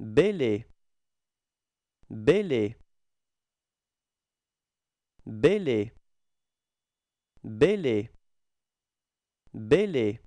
Bélé, Bélé, Bélé, Bélé, Bélé.